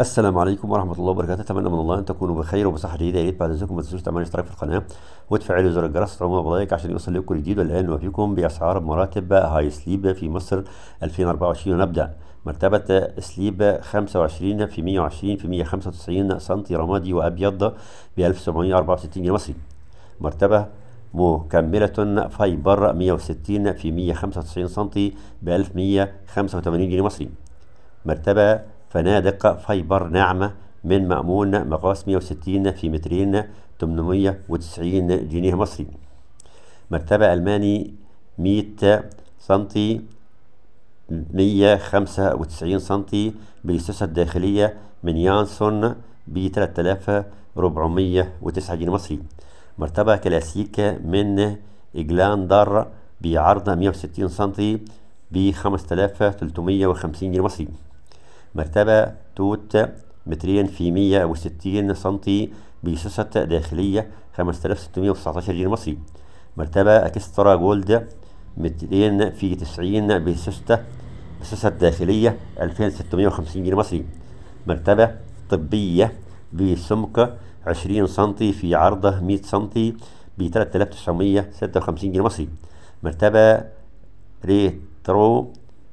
السلام عليكم ورحمه الله وبركاته اتمنى من الله ان تكونوا بخير وبصحه جيده يا ريت بعد اذنكم ما تنسوش تعملوا اشتراك في القناه وتفعلوا زر الجرس وتعملوا بلايك عشان يوصل لكم الجديد والان نوفيكم باسعار مراتب هاي سليب في مصر 2024 ونبدا مرتبة سليب 25 في 120 في 195 سنتي رمادي وابيض ب 1764 جنيه مصري مرتبة مكملة فايبر 160 في 195 سنتي ب 1185 جنيه مصري مرتبة فنادق فايبر ناعمة من مأمون مقاس 160 في مترين 890 جنيه مصري مرتبة ألماني 100 سنتي 195 سنتي بالسوسة الداخلية من يانسون ب 3409 جنيه مصري مرتبة كلاسيك من إجلاندر بعرض 160 سنتي ب 5350 جنيه مصري مرتبة توت مترين في 160 سنتي بشاشة داخلية 5619 جنيه مصري مرتبة اكسترا جولد مترين في 90 بشاشة بشاشة داخلية 2650 جنيه مصري مرتبة طبية بسمك 20 سنتي في عرضه 100 سنتي ب 3956 جنيه مصري مرتبة ريترو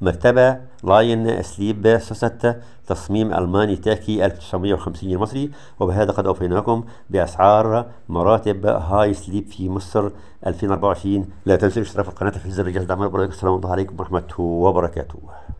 مكتبة لاين سليب سوست تصميم ألماني تاكي 1950 المصري وبهذا قد أوفيناكم بأسعار مراتب هاي سليب في مصر 2024 لا تنسوا الاشتراك في القناة في زر الجرس دعمنا السلام عليكم ورحمة الله وبركاته